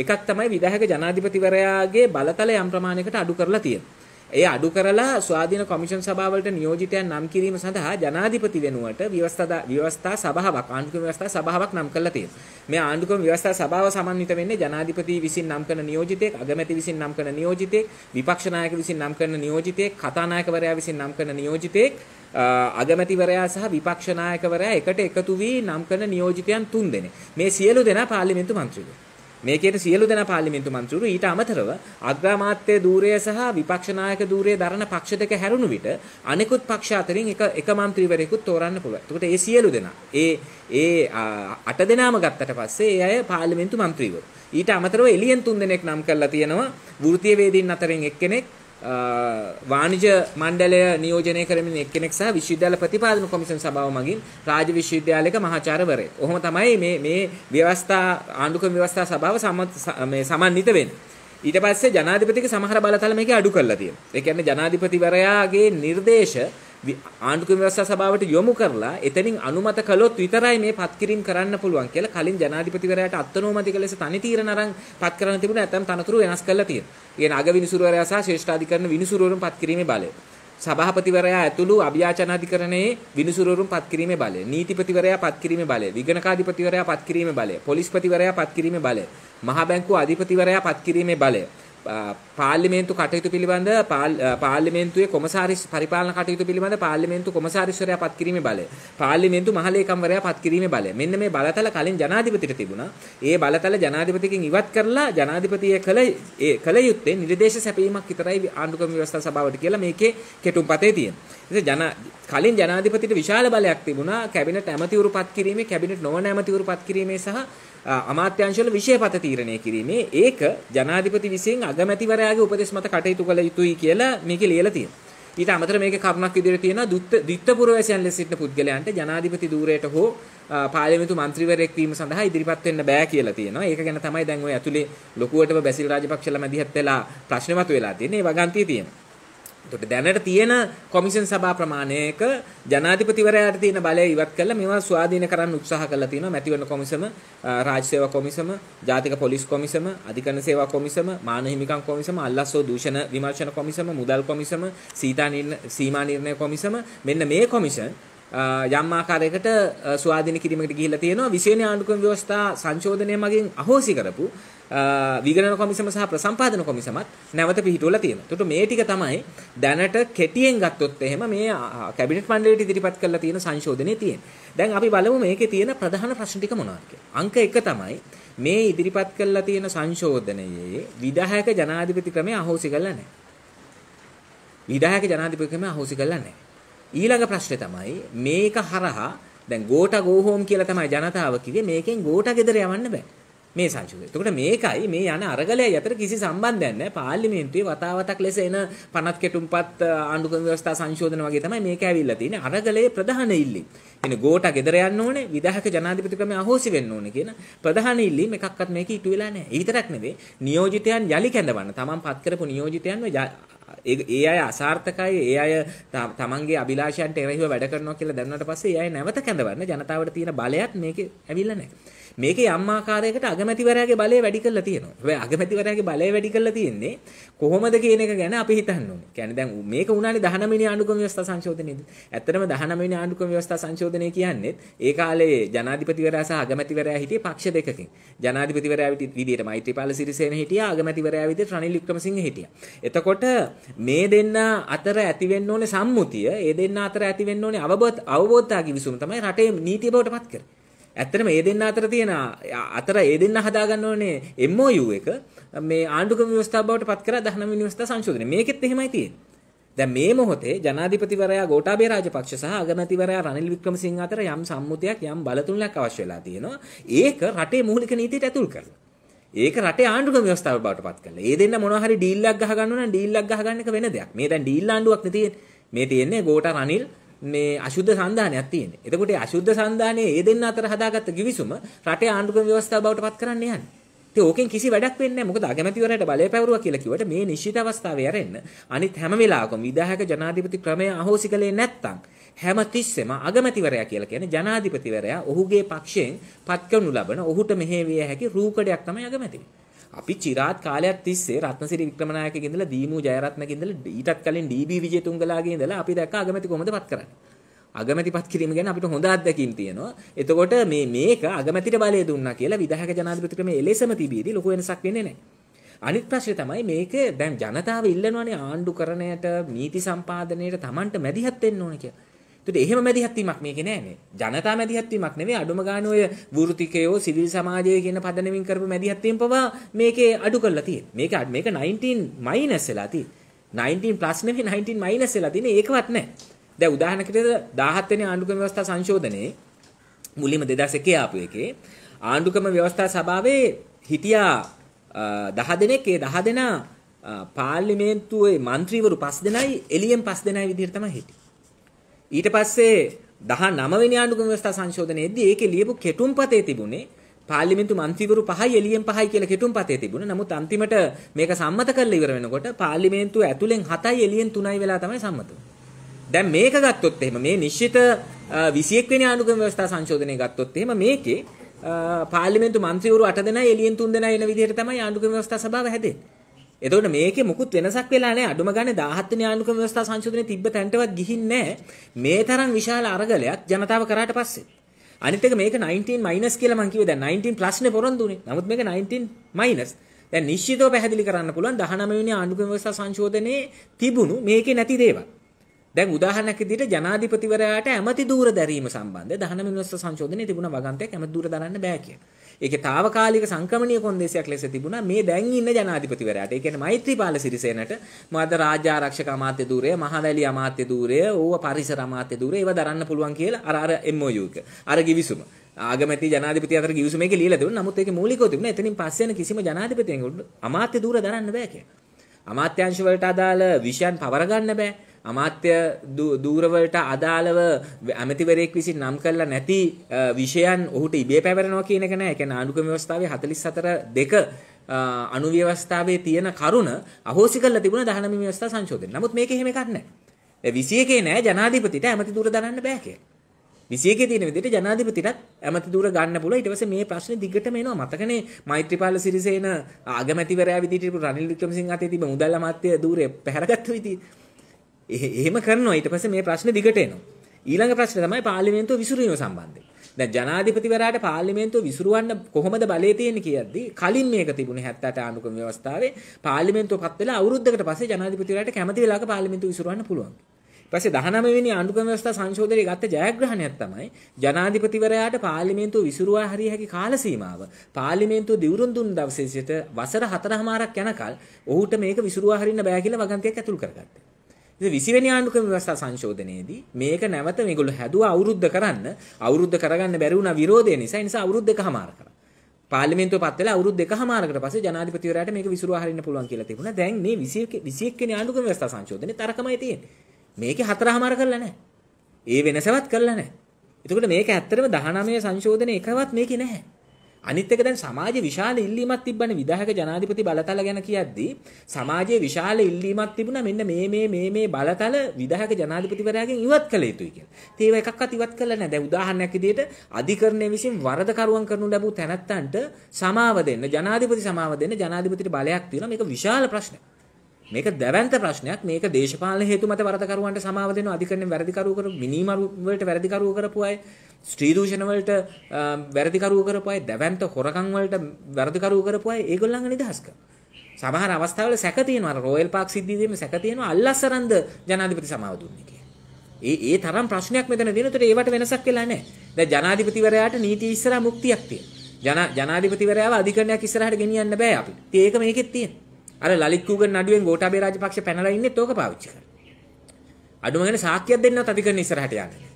එකක් තමයි විධායක ජනාධිපතිවරයාගේ බලතල යම් ප්‍රමාණයකට අඩු කරලා තියෙනවා. ඒ අඩු කරලා ස්වාධීන කොමිෂන් සභාවලට නියෝජිතයන් නම් කිරීම සඳහා ජනාධිපති වෙනුවට ව්‍යවස්ථා ව්‍යවස්ථා සභාවක් ආණ්ඩුක්‍රම ව්‍යවස්ථා සභාවක් නම් කරලා තියෙනවා. මේ ආණ්ඩුක්‍රම ව්‍යවස්ථා සභාව සමන්විත වෙන්නේ ජනාධිපති විසින් නම් කරන නියෝජිතයෙක්, අගමැති විසින් නම් කරන නියෝජිතයෙක්, විපක්ෂ නායක විසින් නම් කරන නියෝජිතයෙක්, කතානායකවරයා විසින් නම් කරන නියෝජිතයෙක්, අගමැතිවරයා සහ විපක්ෂ නායකවරයා එකට එකතු වී නම් කරන නියෝජිතයන් තුන් දෙනෙක්. මේ සියලු දෙනා පාර්ලිමේන්තු මන්ත්‍රීවරු. මේකේට සියලු දෙනා පාර්ලිමේන්තු මන්ත්‍රීවරු ඊට අමතරව අග්‍රාමාත්‍ය ධූරය සහ විපක්ෂ නායක ධූරය දරන පක්ෂ දෙක හැරුණු විට අනෙකුත් පක්ෂ අතරින් එක එක මන්ත්‍රීවරයෙකුත් තෝරන්න පුළුවන්. එතකොට ඒ සියලු දෙනා ඒ ඒ අට දෙනාම ගත්තට පස්සේ ඒ අය පාර්ලිමේන්තු මන්ත්‍රීවරු. ඊට අමතරව එළියෙන් තුන් දෙනෙක් නම් කරලා තියෙනවා වෘත්තීය වේදීන් අතරින් එක්කෙනෙක් වාණිජ මණ්ඩලය නියෝජනය කරමින් එක්කෙනෙක් සහ විශ්වවිද්‍යාල ප්‍රතිපාදන කොමිසම් සභාව මගින් රාජ්‍ය විශ්වවිද්‍යාලයක මහාචාර්යවරයෙක්. ඔහොම තමයි මේ මේ ව්‍යවස්ථා ආණ්ඩුක්‍රම ව්‍යවස්ථා සභාව සමන්විත වෙන්නේ. ඊට පස්සේ ජනාධිපතිගේ සමහර බලතල මේක අඩු කරලා තියෙනවා. ඒ කියන්නේ ජනාධිපතිවරයාගේ නිර්දේශ ආණ්ඩුක්‍රම ව්‍යවස්ථා සභාවට යොමු කරලා එතනින් අනුමත කළොත් විතරයි මේ පත්කිරීම කරන්න පුළුවන් කියලා කලින් ජනාධිපතිවරයාට අත්නෝමතික ලෙස තනි තීරණ අරන් පත් කරන්න තිබුණ නැත්නම් තනතුරු වෙනස් කරලා තියෙනවා. ඒ අග විනිසුරුවරයා සහ ශ්‍රේෂ්ඨාධිකරණ විනිසුරුවරුන් පත්කිරීමේ බලය. සභාපතිවරයා ඇතුළු අභියාචනාධිකරණයේ විනිසුරුවරුන් පත්කිරීමේ බලය, නීතිපතිවරයා පත්කිරීමේ බලය, විගණකාධිපතිවරයා පත්කිරීමේ බලය, පොලිස්පතිවරයා පත්කිරීමේ බලය, මහා බැංකුව අධිපතිවරයා පත්කිරීමේ බලය. පාර්ලිමේන්තු කටයුතු පිළිබඳ පාර්ලිමේන්තුවේ කොමසාරිස් පරිපාලන කටයුතු පිළිබඳ පාර්ලිමේන්තු කොමසාරිස්වරයා පත් කිරීමේ බලය පාර්ලිමේන්තු මහලේකම්වරයා පත් කිරීමේ බලය මෙන්න මේ බලතල කලින් ජනාධිපතිට තිබුණා ඒ බලතල ජනාධිපතිගෙන් ඉවත් කරලා ජනාධිපතිය කළ ඒ කළ යුත්තේ නිර්දේශ සැපීමක් විතරයි ආණ්ඩුක්‍රම ව්‍යවස්ථා සභාවට කියලා මේකේ කෙටුම්පතේ තියෙනවා ඉතින් ජන කලින් ජනාධිපතිට විශාල බලයක් තිබුණා කැබිනට් ඇමතිවරු පත් කිරීමේ කැබිනට් නොවන ඇමතිවරු පත් කිරීමේ සහ අමාත්‍යංශවල විශේෂපත තීරණය කිරීමේ ඒක ජනාධිපති විසින් අගමැතිවරයාගේ උපදෙස් මත කටයුතු කළ යුතුයි කියලා මේකේ ලියලා තියෙනවා. ඊට අමතර මේකේ කරුණක් විදිහට තියෙනවා ද්විත්ව පුරවැසියන් ලෙස සිටින පුද්ගලයන්ට ජනාධිපති ධූරයට හෝ පාර්ලිමේන්තු මන්ත්‍රීවරයෙක් වීම සඳහා ඉදිරිපත් වෙන්න බෑ කියලා තියෙනවා. ඒක ගැන තමයි දැන් ওই ඇතුලේ ලොකුවටම බැසිල් රාජපක්ෂලා මැදිහත් වෙලා ප්‍රශ්නමතු වෙලා තියෙන්නේ. ඒ වගන්තිය තියෙනවා. එතකොට දැනට තියෙන කොමිෂන් සභා ප්‍රමාණයක ජනාධිපතිවරයාට තියෙන බලය ඉවත් කරලා මේවා ස්වාධීන කරන්න උත්සාහ කරලා තිනවා මැතිවරණ කොමිසම රාජ්‍ය සේවා කොමිසම ජාතික පොලිස් කොමිසම අධිකරණ සේවා කොමිසම මාන හිමිකම් කොමිසම අල්ලස්සෝ දූෂණ විමර්ශන කොමිසම මුදල් කොමිසම සීතා සීමා නිර්ණය කොමිසම මෙන්න මේ කොමිෂන් යම් ආකාරයකට ස්වාධීන කිරීමකට ගිහිල්ලා තියෙනවා විශේෂ ආණ්ඩුක්‍රම ව්‍යවස්ථා සංශෝධනය මගින් අහෝසි කරපු විගණන කොමිසම සහ ප්‍රසම්පාදන කොමිසමත් නැවත පිහිටුවලා තියෙනවා. ඒකට මේ ටික තමයි දැනට කෙටියෙන් ගත්තොත් එහෙම මේ කැබිනට් මණ්ඩලයට ඉදිරිපත් කරලා තියෙන සංශෝධනයේ තියෙන්නේ. දැන් අපි බලමු මේකේ තියෙන ප්‍රධාන ප්‍රශ්න ටික මොනවද කියලා. අංක 1 තමයි මේ ඉදිරිපත් කරලා තියෙන සංශෝධනයේ විධායක ජනාධිපති ක්‍රමය අහෝසි කරලා නැහැ. විධායක ජනාධිපති ක්‍රමය අහෝසි කරලා නැහැ. ඊළඟ ප්‍රශ්නේ තමයි මේක හරහා දැන් ගෝඨා ගෝහෝම් කියලා තමයි ජනතාව කිව්වේ මේකෙන් ගෝඨා ගෙදර යවන්න බෑ මේ සංශෝධනය. එතකොට මේකයි මේ යන අරගලය අතර කිසි සම්බන්ධයක් නැහැ. පාර්ලිමේන්තුවේ වතාවතක් ලෙස එන පනත් කෙටුම්පත් ආණ්ඩුක්‍රම ව්‍යවස්ථා සංශෝධන වගේ තමයි මේක ඇවිල්ලා තියෙන්නේ. අරගලයේ ප්‍රධාන ඉල්ලීම. එන ගෝට ගෙදර යන්න ඕනේ විධායක ජනාධිපති ක්‍රමය අහෝසි වෙන්න ඕනේ කියන ප්‍රධාන ඉල්ලීම එකක්වත් මේක ඉටු වෙලා නැහැ. ඒ විතරක් නෙවෙයි නියෝජිතයන් යලි කැඳවන්න. තමන් පත් කරපු නියෝජිතයන්ව ඒ අය අසාර්ථකයි ඒ අය තමන්ගේ අභිලාෂයන්ට එරෙහිව වැඩ කරනවා කියලා දැනුණාට පස්සේ ඒ අය නැවත කැඳවන්න ජනතාවට තියෙන බලයත් මේකේ ඇවිල්ලා නැහැ. මේකේ යම් ආකාරයකට අගමැතිවරයාගේ බලය වැඩි කරලා තියෙනවා. හැබැයි අගමැතිවරයාගේ බලය වැඩි කරලා තියෙන්නේ කොහොමද කියන එක ගැන අපි හිතන්න ඕනේ. කියන්නේ දැන් මේක උනානේ 19 වෙනි ආණ්ඩුක්‍රම ව්‍යවස්ථා සංශෝධනයේද? ඇත්තටම 19 වෙනි ආණ්ඩුක්‍රම ව්‍යවස්ථා සංශෝධනය කියන්නේ ඒ කාලේ ජනාධිපතිවරයා සහ අගමැතිවරයා හිටියේ පක්ෂ දෙකකින්. ජනාධිපතිවරයා විදිහට මෛත්‍රීපාල සිරිසේන හිටියා, අගමැතිවරයා විදිහට රනිල් වික්‍රමසිංහ හිටියා. එතකොට මේ දෙන්න අතර ඇති වෙන්න ඕනේ සම්මුතිය, ඒ දෙන්න අතර ඇති වෙන්න ඕනේ අවබෝධ අවබෝධතාවය කිවිසුම තමයි රටේ නීතිය බවට පත් කරන්නේ. ඇත්තටම ඒ දෙන්න අතර තියෙන අතර ඒ දෙන්න හදාගන්න ඕනේ MOU එක මේ ආණ්ඩුක්‍රම ව්‍යවස්ථාව බවට පත් කරලා දහනම ව්‍යවස්ථා සංශෝධනය. මේකෙත් එහෙමයි තියෙන්නේ. දැන් මේ මොහොතේ ජනාධිපතිවරයා ගෝඨාභය රාජපක්ෂ සහ අගමැතිවරයා රනිල් වික්‍රමසිංහ අතර යම් සම්මුතියක් යම් බලතුලක් අවශ්‍ය වෙලා තියෙනවා. ඒක රටේ මූලික නීතියට ඇතුල් කරලා. ඒක රටේ ආණ්ඩුක්‍රම ව්‍යවස්ථාව බවට පත් කරලා. ඒ දෙන්න මොනවා හරි ඩීල් එකක් ගහගන්න ඕන නම් ඩීල් එකක් ගහගන්න එක වෙන දෙයක්. මේ දැන් ඩීල් ආණ්ඩුවක් නේ තියෙන්නේ. මේ තියෙන්නේ ගෝඨා රනිල් මේ අශුද්ධ සන්ධානයක් තියෙන්නේ. එතකොට මේ අශුද්ධ සන්ධානයේ ඒ දෙන්න අතර හදාගත්ත කිවිසුම රටේ ආණ්ඩුක්‍රම ವ್ಯವස්ථාව බවට පත් කරන්න යන්නේ. ඉතින් ඕකෙන් කිසි වැඩක් වෙන්නේ නැහැ. මොකද අගමැතිවරයාට බලය පැවරුවා කියලා කිව්වට මේ නිශ්චිත අවස්ථාවේ යරෙන්න අනිත් හැම වෙලාවකම විධායක ජනාධිපති ක්‍රමය අහෝසි කළේ නැත්තම් හැම තිස්සෙම අගමැතිවරයා කියලා කියන්නේ ජනාධිපතිවරයා ඔහුගේ පක්ෂයෙන් පත්කරනු ලබන ඔහුට මෙහෙවිය හැකි රූකඩයක් තමයි අගමැතිවරයා. අපි චිරාත් කාලයක් තිස්සේ රත්නසිරි වික්‍රමනායකගේ ඉඳලා දීමු ජයරත්නගේ ඉඳලා ඊටත් කලින් DB විජේතුංගලාගේ ඉඳලා අපි දැක්ක අගමැති කොහොමද පත් කරන්නේ. අගමැතිපත් කිරීම ගැන අපිට හොඳ අත්දැකීම් තියෙනවා. එතකොට මේ මේක අගමැතිට බලය දුන්නා කියලා විධායක ජනාධිපති ක්‍රමයේ එලෙසම තිබීදී ලොකු වෙනසක් වෙන්නේ නැහැ. අනිත් ප්‍රශ්නේ තමයි මේක දැන් ජනතාව ඉල්ලනවානේ ආණ්ඩු කරණයට, නීති සම්පාදනයට Tamanට මැදිහත් වෙන්න ඕනේ කියලා. එතකොට එහෙම මැදිහත්වීමක් මේකේ නෑනේ. ජනතා මැදිහත්වීමක් නෙවෙයි අඩුම ගාන ඔය වෘත්තිකයෝ සිවිල් සමාජය කියන පදනමින් කරපු මැදිහත්වීම් පවා මේකේ අඩු කරලා තියෙන්නේ. මේක මේක 19 මයිනස් වෙලා තියෙන්නේ. 19 ප්ලස් නෙවෙයි 19 මයිනස් වෙලා තියෙන්නේ. ඒකවත් නෑ. දැන් උදාහරණයකට 17 වෙනි ආණ්ඩුක්‍රම ව්‍යවස්ථා සංශෝධනයේ මුලින්ම 2001 ආපු එකේ ආණ්ඩුක්‍රම ව්‍යවස්ථා සභාවේ හිටියා 10 දෙනෙක් ඒ 10 දෙනා පාර්ලිමේන්තුවේ മന്ത്രിවරු 5 දෙනයි එළියෙන් 5 දෙනයි විදිහට තමයි හිටියේ. ඊට පස්සේ 19 වෙනි ආණ්ඩුක්‍රම ව්‍යවස්ථා සංශෝධනයේදී ඒකේ ලියපු කෙටුම්පතේ තිබුණේ පාර්ලිමේන්තු මන්ත්‍රීවරු පහයි එළියෙන් පහයි කියලා කෙටුම්පතේ තිබුණා. නමුත් අන්තිමට මේක සම්මත කරලා ඉවර වෙනකොට පාර්ලිමේන්තුව ඇතුලෙන් 7යි එළියෙන් 3යි වෙලා තමයි සම්මත දැන් මේක ගත්තොත් එහෙම මේ නිශ්චිත 21 වෙනි ආණ්ඩුක්‍රම ව්‍යවස්ථා සංශෝධනය ගත්තොත් එහෙම මේකේ පාර්ලිමේන්තු මන්ත්‍රීවරු 8 දෙනා එළියෙන් 3 දෙනා එන විදිහට තමයි ආණ්ඩුක්‍රම ව්‍යවස්ථා සභාව හැදෙන්නේ. එතකොට මේකේ මුකුත් වෙනසක් වෙලා නැහැ. අඩුම ගානේ 17 වෙනි ආණ්ඩුක්‍රම ව්‍යවස්ථා සංශෝධනයේ තිබ්බ තැනටවත් ගිහින් නැහැ. මේ තරම් විශාල අරගලයක් ජනතාව කරාට පස්සේ. අනිත් එක මේක 19 minus කියලා මං කිව්වේ දැන් 19 plus නේ පොරොන්දු උනේ. නමුත් මේක 19 minus. දැන් නිශ්චිතව පැහැදිලි කරන්න පුළුවන් 19 වෙනි ආණ්ඩුක්‍රම ව්‍යවස්ථා සංශෝධනයේ තිබුණු මේකේ නැති දේවල්. දැන් උදාහරණයක් විදිහට ජනාධිපතිවරයාට ඇමති දූර දැරීම සම්බන්ධ 19 වෙනි ව්‍යවස්ථා සංශෝධනයේ තිබුණ වගන්තයක් ඇමති දූර දරන්න බෑ කියලා. ඒකේ తాවකාලික සංක්‍රමණීය කොන්දේසියක් ලෙස තිබුණා මේ දැන් ඉන්න ජනාධිපතිවරයාට. ඒ කියන්නේ මෛත්‍රීපාල සිරිසේනට මද රාජ්‍ය ආරක්ෂක අමාත්‍ය ධූරය, මහවැලි අමාත්‍ය ධූරය, ඕව පරිසර අමාත්‍ය ධූරය ඒව දරන්න පුළුවන් කියලා අර අර MOU එක. අර ගිවිසුම. ආගමැති ජනාධිපති අතර ගිවිසුම එකේ ලියලා තිබුණා. නමුත් ඒකේ මූලිකව තිබුණා එතනින් පස්සේ යන කිසිම ජනාධිපතියෙකුට අමාත්‍ය ධූර දරන්න බෑ කියලා. අමාත්‍යංශ වලට අදාළ විෂයන් පවර ගන්න බෑ. අමාත්‍ය දූරවලට අදාළව ඇමතිවරයෙක් විසින් නම් කරලා නැති විෂයන් ඔහුට ඉබේ පැවරනවා කියන එක නෑ ඒ කියන්නේ ආණ්ඩුක්‍රම ව්‍යවස්ථාවේ 44 දෙක අනුව්‍යවස්ථාවේ තියෙන කරුණ අහෝසි කරලා තිබුණ 19 ව්‍යවස්ථා සංශෝධනය. නමුත් මේක එහෙම එකක් නෑ. 21 නෑ ජනාධිපතිට ඇමති දූර දරන්න බෑ කියලා. විසියකේ තියෙන විදිහට ජනාධිපතිටත් ඇමති දූර ගන්න පුළුවන් ඊට පස්සේ මේ ප්‍රශ්නේ දිගටම එනවා මතකනේ මෛත්‍රීපාල සිරිසේන අගමැතිවරයා විදිහට රනිල් වික්‍රමසිංහ අතේ තිබ්බ මුදල් අමාත්‍ය දූරේ පැහැරගත්තු විදිහ එහෙම කරනවා ඊට පස්සේ මේ ප්‍රශ්නේ දිගට එනවා ඊළඟ ප්‍රශ්නේ තමයි පාර්ලිමේන්තුව විසිරීම සම්බන්ධයෙන් දැන් ජනාධිපතිවරයාට පාර්ලිමේන්තුව විසිරුවන්න කොහොමද බලය තියෙන්නේ කියද්දී කලින් මේක තිබුණේ 78 ආණුක්‍රම ව්‍යවස්ථාවේ පාර්ලිමේන්තුව පත් වෙලා අවුරුද්දකට පස්සේ ජනාධිපතිවරයාට කැමති වෙලාවක පාර්ලිමේන්තුව විසිරවන්න පුළුවන්. ඊපස්සේ 19 වෙනි ආණ්ඩුක්‍රම ව්‍යවස්ථා සංශෝධනයේ ගත්ත ජයග්‍රහණයක් තමයි ජනාධිපතිවරයාට පාර්ලිමේන්තුව විසිරුවා හරිය හැකි කාල සීමාව පාර්ලිමේන්තුව දිවුරුම් දුන් දවසේ සිට වසර 4මාරක් යනකල් ඔහුට මේක විසිරුවා හරින්න බෑ කියලා වගන්තියක් ඇතුළු කරගත්තා. ඉතින් 20 වෙනි ආණ්ඩු ක්‍රම ව්‍යවස්ථා සංශෝධනයේදී මේක නැවත මේගොල්ලෝ හැදුවා අවුරුද්ද කරන්න අවුරුද්ද කරගන්න බැරි වුණා විරෝධය නිසා ඒ නිසා අවුරුද්ද එකමාර කරා පාර්ලිමේන්තුව පත් වෙලා අවුරුදු දෙකමාරකට පස්සේ ජනාධිපතිවරයාට මේක විසුරුවා හරින්න පුළුවන් කියලා තිබුණා. දැන් මේ 21 21 වෙනි ආණ්ඩු ක්‍රම ව්‍යවස්ථා සංශෝධනේ තරකමයි තියෙන්නේ. මේකේ හතරමාර කරලා නැහැ. ඒ වෙනසවත් කරලා නැහැ. එතකොට මේක ඇත්තටම 19 සංශෝධනේ එකවත් මේකේ නැහැ. අනිත් එක දැන් සමාජයේ විශාල ඉල්ලීමක් තිබ්බනේ විධායක ජනාධිපති බලතල ගැන කියද්දී සමාජයේ විශාල ඉල්ලීමක් තිබුණා මෙන්න මේ මේ මේ මේ බලතල විධායක ජනාධිපතිවරයාගෙන් ඉවත් කළ යුතුයි කියලා. ඉතින් ඒව එකක්වත් ඉවත් කළා නැහැ. දැන් උදාහරණයක් විදිහට අධිකරණය විසින් වරදකරුවන් කරනු ලැබූ තැනැත්තන්ට සමාව දෙන්න ජනාධිපති සමාව දෙන්න ජනාධිපතිට බලයක් තියෙනවා. මේක විශාල ප්‍රශ්නයක්. මේක දැවැන්ත ප්‍රශ්නයක් මේක දේශපාලන හේතු මත වරදකරුවන්ට සමාව දෙන අධිකරණය වැරදිකරුවෝ කර මිනීමරු වලට වැරදිකරුවෝ කරපු අය ස්ත්‍රී දූෂණ වලට වැරදිකරුවෝ කරපු අය දැවැන්ත හොරකම් වලට වැරදිකරුවෝ කරපු අය ඒගොල්ලන්ව නිදහස් කරනවා සමහර අවස්ථාවල සැක තියෙනවා රෝයල් පාක් සිද්ධියේදීම සැක තියෙනවා අල්ලස්සරන්ද ජනාධිපති සමාව දුන්නේ කියලා. ඒ ඒ තරම් ප්‍රශ්නයක් මෙතන දෙන. ඒතට ඒවට වෙනසක් වෙලා නැහැ. දැන් ජනාධිපතිවරයාට නීති ඉස්සරහා මුක්තියක් තියෙනවා. ජන ජනාධිපතිවරයාව අධිකරණයක් ඉස්සරහට ගෙනියන්න බෑ අපි. ඉතින් ඒක මේකෙත් තියෙනවා. අර ලලිත් කුගන් නඩුවෙන් ගෝඨාභය රාජපක්ෂ පැනලා ඉන්නේ තෝක පාවිච්චි කරලා. අඩුම ගානේ සාක්කියක් දෙන්නවත් අධිකරණ ඉස්සරහට යන්නේ.